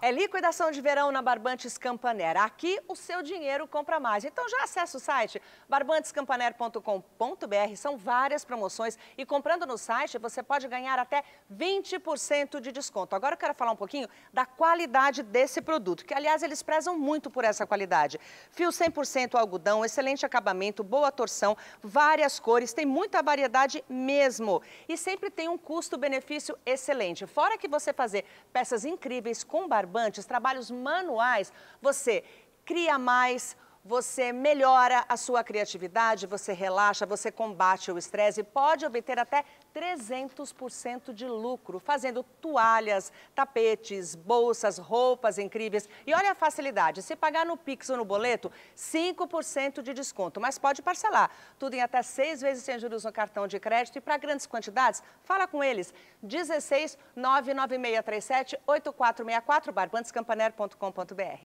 É liquidação de verão na Barbantes Campanera. Aqui o seu dinheiro compra mais. Então já acessa o site barbantescampanera.com.br. São várias promoções e comprando no site você pode ganhar até 20% de desconto. Agora eu quero falar um pouquinho da qualidade desse produto, que aliás eles prezam muito por essa qualidade. Fio 100% algodão, excelente acabamento, boa torção, várias cores, tem muita variedade mesmo. E sempre tem um custo-benefício excelente. Fora que você fazer peças incríveis com barbantes, trabalhos manuais, você cria mais, você melhora a sua criatividade, você relaxa, você combate o estresse e pode obter até 300% de lucro fazendo toalhas, tapetes, bolsas, roupas incríveis. E olha a facilidade, se pagar no Pix ou no boleto, 5% de desconto, mas pode parcelar. Tudo em até seis vezes sem juros no cartão de crédito e para grandes quantidades, fala com eles. 16 99637 8464 barbantescampaner.com.br